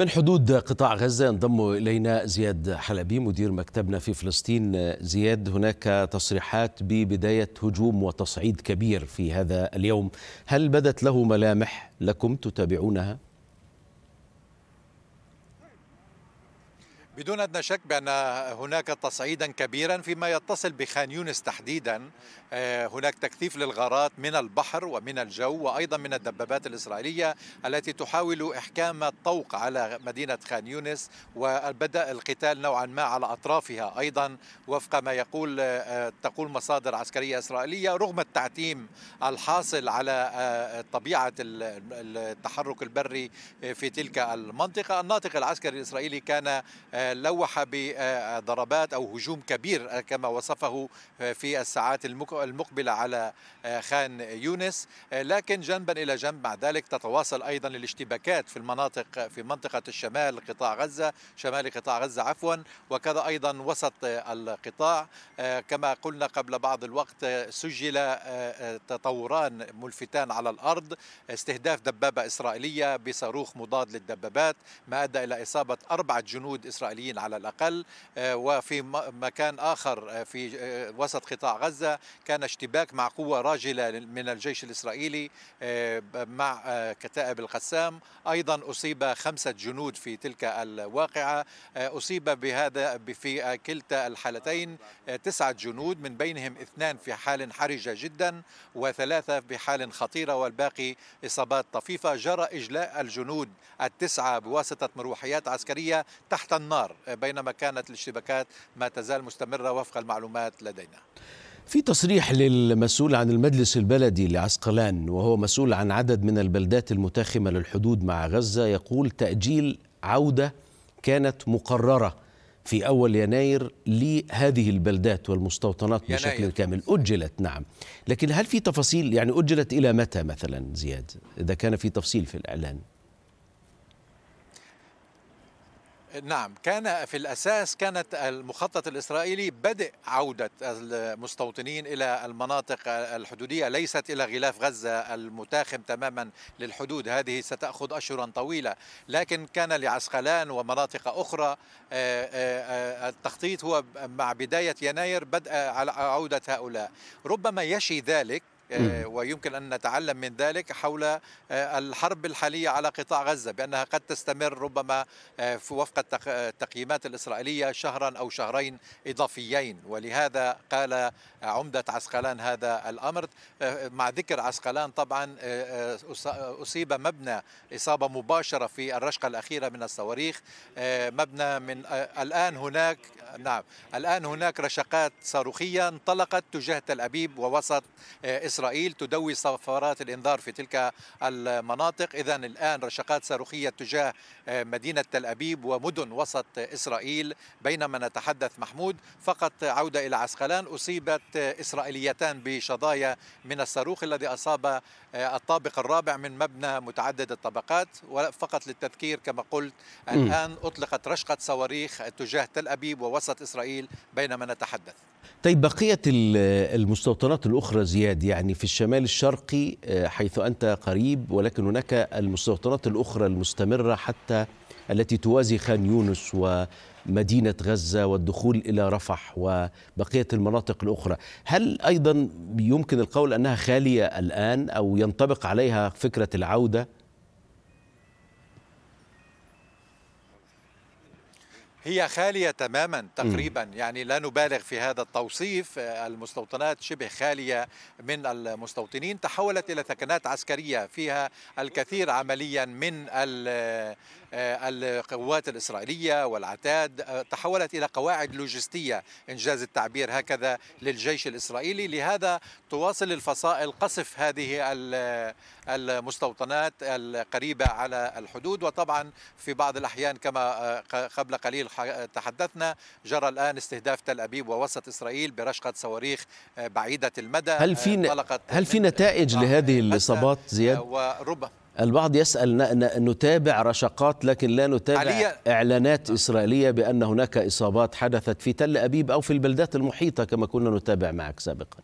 من حدود قطاع غزة ينضم إلينا زياد حلبي مدير مكتبنا في فلسطين زياد هناك تصريحات ببداية هجوم وتصعيد كبير في هذا اليوم هل بدت له ملامح لكم تتابعونها؟ بدون ادنى شك بان هناك تصعيدا كبيرا فيما يتصل بخان يونس تحديدا آه، هناك تكثيف للغارات من البحر ومن الجو وايضا من الدبابات الاسرائيليه التي تحاول احكام الطوق على مدينه خان يونس وبدا القتال نوعا ما على اطرافها ايضا وفق ما يقول آه، تقول مصادر عسكريه اسرائيليه رغم التعتيم الحاصل على آه، طبيعه التحرك البري في تلك المنطقه الناطق العسكري الاسرائيلي كان لوح بضربات أو هجوم كبير آه، كما وصفه آه، في الساعات المقبلة على آه، خان يونس لكن جنبا إلى جنب مع ذلك تتواصل أيضا الاشتباكات في المناطق في منطقة الشمال قطاع غزة شمال قطاع غزة عفوا وكذا أيضا وسط القطاع كما قلنا قبل بعض الوقت سجل تطوران ملفتان على الأرض استهداف دبابة إسرائيلية بصاروخ مضاد للدبابات ما أدى إلى إصابة أربعة جنود إسرائيليين الإسرائيليين على الأقل آه، وفي مكان آخر آه، في آه، وسط قطاع غزة كان اشتباك مع قوة راجلة من الجيش الإسرائيلي مع كتائب القسام أيضا أصيب خمسة جنود في تلك الواقعة أصيب بهذا في كلتا الحالتين تسعة جنود من بينهم اثنان في حال حرجة جدا وثلاثة بحال خطيرة والباقي إصابات طفيفة جرى إجلاء الجنود التسعة بواسطة مروحيات عسكرية تحت النار انهيار بينما كانت الاشتباكات ما تزال مستمرة وفق المعلومات لدينا في تصريح للمسؤول عن المجلس البلدي لعسقلان وهو مسؤول عن عدد من البلدات المتاخمة للحدود مع غزة يقول تأجيل عودة كانت مقررة في أول يناير لهذه البلدات والمستوطنات يناير. بشكل كامل أجلت نعم لكن هل في تفاصيل يعني أجلت إلى متى مثلا زياد إذا كان في تفصيل في الإعلان نعم كان في الأساس كانت المخطط الإسرائيلي بدء عودة المستوطنين إلى المناطق الحدودية ليست إلى غلاف غزة المتاخم تماما للحدود هذه ستأخذ أشهرا طويلة لكن كان لعسقلان ومناطق أخرى آه، آه، آه، التخطيط هو مع بداية يناير بدء عودة هؤلاء ربما يشي ذلك آه، ويمكن أن نتعلم من ذلك حول آه، الحرب الحالية على قطاع غزة بأنها قد تستمر ربما آه، في وفق التقييمات الإسرائيلية شهرا أو شهرين إضافيين ولهذا قال عمدة عسقلان هذا الأمر مع ذكر عسقلان طبعا أصيب مبنى إصابة مباشرة في الرشقة الأخيرة من الصواريخ مبنى من الآن هناك نعم الآن هناك رشقات صاروخية انطلقت تجاه تل أبيب ووسط إسرائيل إسرائيل تدوي صفارات الإنذار في تلك المناطق إذا الآن رشقات صاروخية تجاه مدينة تل أبيب ومدن وسط إسرائيل بينما نتحدث محمود فقط عودة إلى عسقلان أصيبت إسرائيليتان بشظايا من الصاروخ الذي أصاب الطابق الرابع من مبنى متعدد الطبقات وفقط للتذكير كما قلت الآن أطلقت رشقة صواريخ تجاه تل أبيب ووسط إسرائيل بينما نتحدث طيب بقية المستوطنات الأخرى زياد يعني في الشمال الشرقي آه، حيث أنت قريب ولكن هناك المستوطنات الأخرى المستمرة حتى التي توازي خان يونس ومدينة غزة والدخول إلى رفح وبقية المناطق الأخرى هل أيضا يمكن القول أنها خالية الآن أو ينطبق عليها فكرة العودة هي خالية تماما تقريبا يعني لا نبالغ في هذا التوصيف آه، المستوطنات شبه خالية من المستوطنين تحولت إلى ثكنات عسكرية فيها الكثير عمليا من آه، القوات الإسرائيلية والعتاد آه، تحولت إلى قواعد لوجستية إنجاز التعبير هكذا للجيش الإسرائيلي لهذا تواصل الفصائل قصف هذه آه، المستوطنات القريبة على الحدود وطبعا في بعض الأحيان كما قبل قليل تحدثنا جرى الآن استهداف تل أبيب ووسط إسرائيل برشقة صواريخ بعيدة المدى هل في هل في نتائج لهذه الإصابات زياد؟ وربما البعض يسأل نتابع رشقات لكن لا نتابع علي... إعلانات إسرائيلية بأن هناك إصابات حدثت في تل أبيب أو في البلدات المحيطة كما كنا نتابع معك سابقاً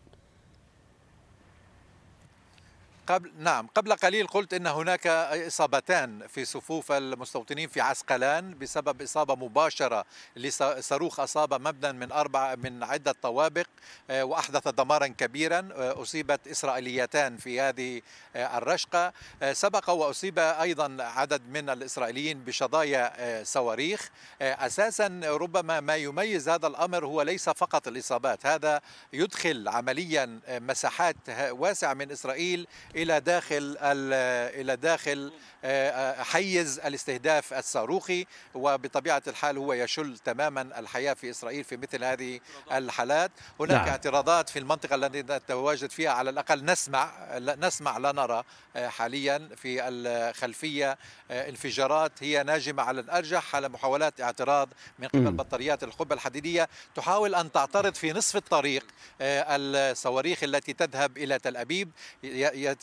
قبل نعم قبل قليل قلت ان هناك اصابتان في صفوف المستوطنين في عسقلان بسبب اصابه مباشره لصاروخ اصاب مبنى من اربع من عده طوابق آه، واحدث دمارا كبيرا آه، اصيبت اسرائيليتان في هذه آه، الرشقه سبق واصيب ايضا عدد من الاسرائيليين بشظايا صواريخ اساسا ربما ما يميز هذا الامر هو ليس فقط الاصابات هذا يدخل عمليا مساحات واسعه من اسرائيل الى داخل الى داخل آه، حيز الاستهداف الصاروخي وبطبيعه الحال هو يشل تماما الحياه في اسرائيل في مثل هذه الحالات هناك نعم. اعتراضات في المنطقه التي نتواجد فيها على الاقل نسمع نسمع لا نرى آه، حاليا في الخلفيه آه، انفجارات هي ناجمه على الارجح على محاولات اعتراض من قبل بطاريات القبه الحديديه تحاول ان تعترض في نصف الطريق الصواريخ التي تذهب الى تل ابيب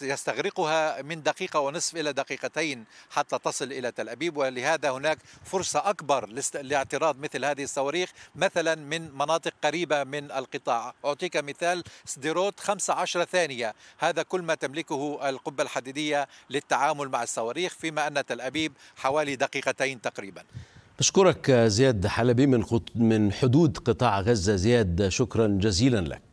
يستغرقها من دقيقة ونصف إلى دقيقتين حتى تصل إلى تل أبيب ولهذا هناك فرصة أكبر لاعتراض مثل هذه الصواريخ مثلا من مناطق قريبة من القطاع أعطيك مثال سديروت 15 ثانية هذا كل ما تملكه القبة الحديدية للتعامل مع الصواريخ فيما أن تل أبيب حوالي دقيقتين تقريبا بشكرك زياد حلبي من من حدود قطاع غزة زياد شكرا جزيلا لك